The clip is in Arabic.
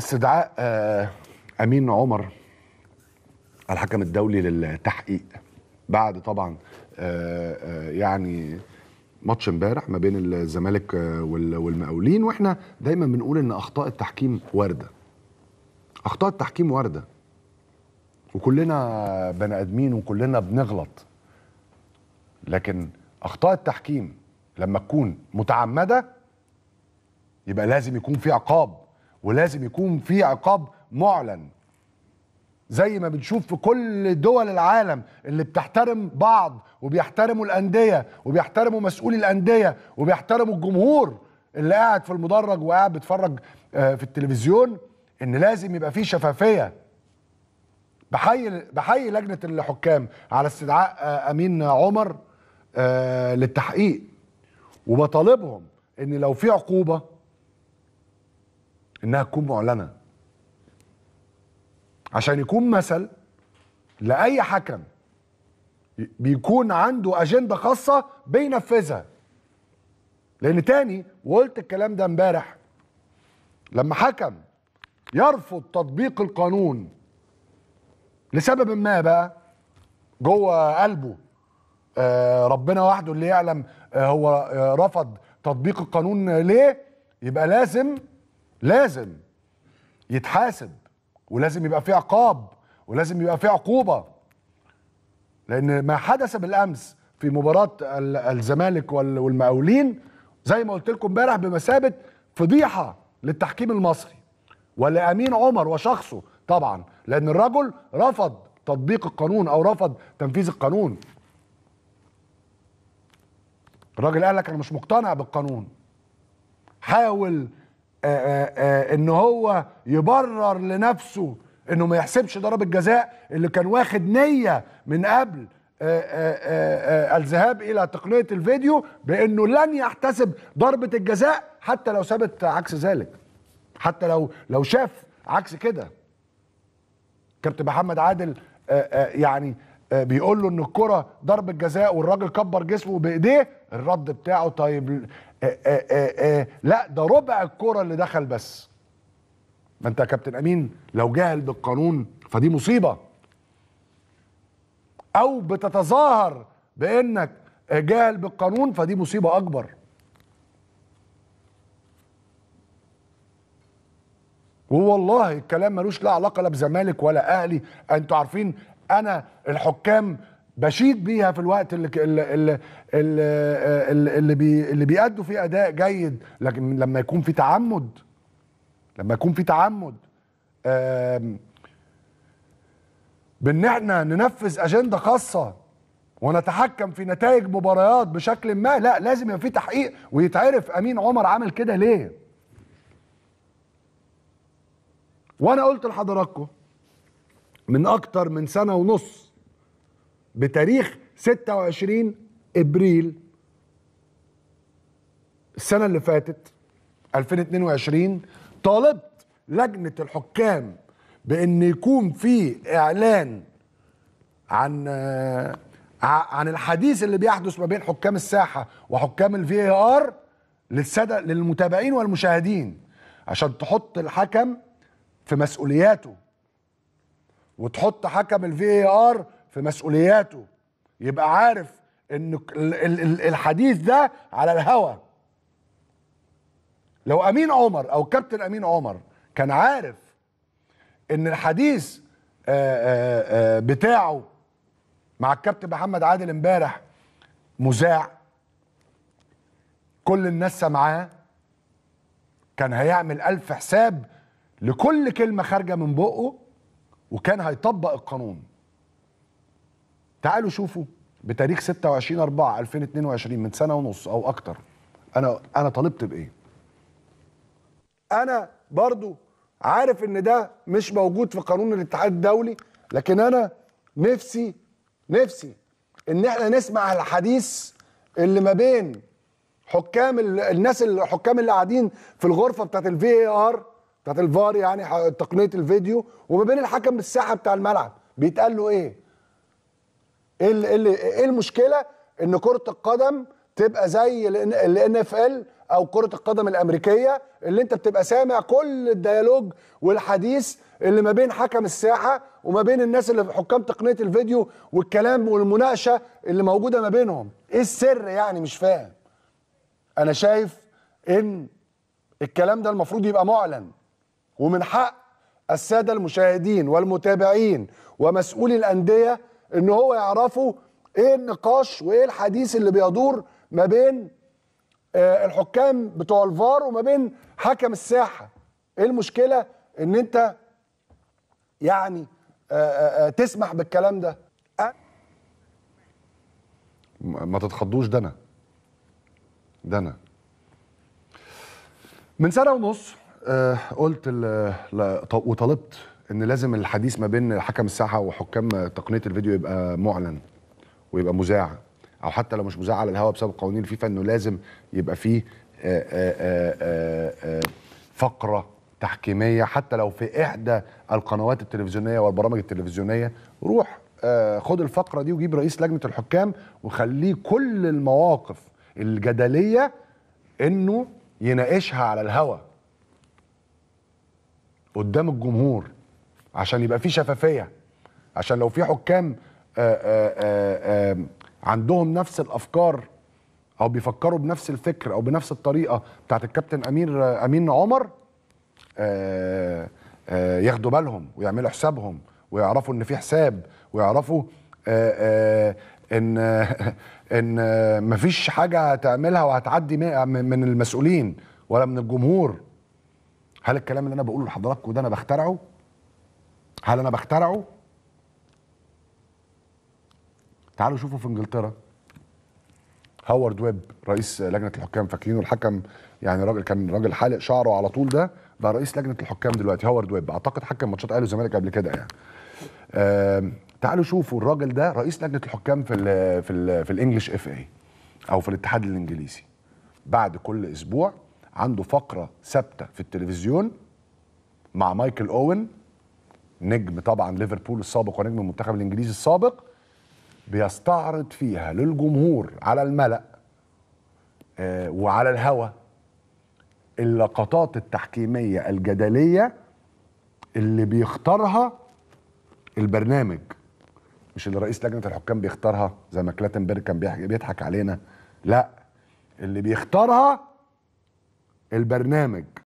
استدعاء آه، امين عمر الحكم الدولي للتحقيق بعد طبعا آه، آه، يعني ماتش امبارح ما بين الزمالك والمقاولين واحنا دايما بنقول ان اخطاء التحكيم وارده اخطاء التحكيم وارده وكلنا بني ادمين وكلنا بنغلط لكن اخطاء التحكيم لما تكون متعمده يبقى لازم يكون في عقاب ولازم يكون في عقاب معلن زي ما بنشوف في كل دول العالم اللي بتحترم بعض وبيحترموا الانديه وبيحترموا مسؤولي الانديه وبيحترموا الجمهور اللي قاعد في المدرج وقاعد بيتفرج آه، في التلفزيون ان لازم يبقى في شفافيه بحيي بحيي لجنه الحكام على استدعاء آه، امين عمر آه، للتحقيق وبطالبهم ان لو في عقوبه انها تكون معلنه عشان يكون مثل لاي حكم بيكون عنده اجنده خاصه بينفذها لان تاني وقلت الكلام ده امبارح لما حكم يرفض تطبيق القانون لسبب ما بقى جوه قلبه آه ربنا وحده اللي يعلم آه هو آه رفض تطبيق القانون ليه يبقى لازم لازم يتحاسب ولازم يبقى فيه عقاب ولازم يبقى فيه عقوبه لان ما حدث بالامس في مباراه الزمالك والمقاولين زي ما قلت لكم امبارح بمثابه فضيحه للتحكيم المصري ولامين عمر وشخصه طبعا لان الرجل رفض تطبيق القانون او رفض تنفيذ القانون الراجل قال لك انا مش مقتنع بالقانون حاول آه، آه، آه، ان هو يبرر لنفسه انه ما يحسبش ضربه جزاء اللي كان واخد نيه من قبل الذهاب الى تقنيه الفيديو بانه لن يحتسب ضربه الجزاء حتى لو ثبت عكس ذلك حتى لو لو شاف عكس كده كابتن محمد عادل يعني بيقول له ان الكره ضربه جزاء والراجل كبر جسمه بايديه الرد بتاعه طيب آآ إيه، آآ إيه، إيه، لا ده ربع الكرة اللي دخل بس ما انت يا كابتن امين لو جاهل بالقانون فدي مصيبه او بتتظاهر بانك جاهل بالقانون فدي مصيبه اكبر ووالله الكلام ملوش لا علاقه لا بزمالك ولا اهلي انتوا عارفين انا الحكام بشيد بيها في الوقت اللي اللي اللي, اللي, بي اللي بيأدوا فيه اداء جيد لكن لما يكون في تعمد لما يكون في تعمد بان احنا ننفذ اجنده خاصه ونتحكم في نتائج مباريات بشكل ما لا لازم يبقى في تحقيق ويتعرف امين عمر عمل كده ليه وانا قلت لحضراتكم من اكتر من سنه ونص بتاريخ 26 ابريل السنه اللي فاتت 2022 طالبت لجنه الحكام بان يكون في اعلان عن آه، عن الحديث اللي بيحدث ما بين حكام الساحه وحكام الفي اي ار للساده للمتابعين والمشاهدين عشان تحط الحكم في مسؤولياته وتحط حكم الفي اي ار في مسؤولياته يبقى عارف ان الحديث ده على الهوى لو امين عمر او كابتن امين عمر كان عارف ان الحديث بتاعه مع الكابتن محمد عادل امبارح مذاع كل الناس سامعاه كان هيعمل ألف حساب لكل كلمة خارجة من بقه وكان هيطبق القانون تعالوا شوفوا بتاريخ 26 4 2022 من سنه ونص او اكتر انا انا طالبت بايه انا برضو عارف ان ده مش موجود في قانون الاتحاد الدولي لكن انا نفسي نفسي ان احنا نسمع الحديث اللي ما بين حكام الناس الحكام اللي قاعدين في الغرفه بتاعت الفي اي ار بتاعت الفار يعني تقنيه الفيديو وما بين الحكم الساحه بتاع الملعب بيتقال له ايه إيه, إيه, ايه المشكله ان كره القدم تبقى زي الان اف ال او كره القدم الامريكيه اللي انت بتبقى سامع كل الديالوج والحديث اللي ما بين حكم الساحه وما بين الناس اللي حكام تقنيه الفيديو والكلام والمناقشه اللي موجوده ما بينهم ايه السر يعني مش فاهم انا شايف ان الكلام ده المفروض يبقى معلن ومن حق الساده المشاهدين والمتابعين ومسؤولي الانديه ان هو يعرفوا ايه النقاش وايه الحديث اللي بيدور ما بين آه، الحكام بتوع الفار وما بين حكم الساحه ايه المشكله ان انت يعني آه، آه، تسمح بالكلام ده ما تتخضوش ده انا ده انا من سنه ونص قلت وطلبت ان لازم الحديث ما بين حكم الساحه وحكام تقنيه الفيديو يبقى معلن ويبقى مذاع او حتى لو مش مذاع على الهواء بسبب قوانين الفيفا انه لازم يبقى فيه آه، آه، آه، فقره تحكيميه حتى لو في احدى القنوات التلفزيونيه والبرامج التلفزيونيه روح خد الفقره دي وجيب رئيس لجنه الحكام وخليه كل المواقف الجدليه انه يناقشها على الهوا قدام الجمهور عشان يبقى في شفافيه عشان لو في حكام آآ آه، آآ آه، آآ آه، عندهم نفس الافكار او بيفكروا بنفس الفكر او بنفس الطريقه بتاعت الكابتن امير امين عمر ياخدوا بالهم ويعملوا حسابهم ويعرفوا ان في حساب ويعرفوا ان ان مفيش حاجه هتعملها وهتعدي من المسؤولين ولا من الجمهور هل الكلام اللي انا بقوله لحضراتكم ده انا بخترعه هل انا بخترعه تعالوا شوفوا في انجلترا هوارد ويب رئيس لجنه الحكام فاكرينه الحكم يعني راجل كان راجل حالق شعره على طول ده بقى رئيس لجنه الحكام دلوقتي هوارد ويب اعتقد حكم ماتشات اهلي والزمالك قبل كده يعني تعالوا شوفوا الراجل ده رئيس لجنه الحكام في الـ في الـ في الانجلش اف اي او في الاتحاد الانجليزي بعد كل اسبوع عنده فقره ثابته في التلفزيون مع مايكل اوين نجم طبعا ليفربول السابق ونجم المنتخب الانجليزي السابق بيستعرض فيها للجمهور على الملأ آه، وعلى الهوى اللقطات التحكيميه الجدليه اللي بيختارها البرنامج مش اللي رئيس لجنه الحكام بيختارها زي ما كلاتنبرج كان بيضحك علينا لا اللي بيختارها البرنامج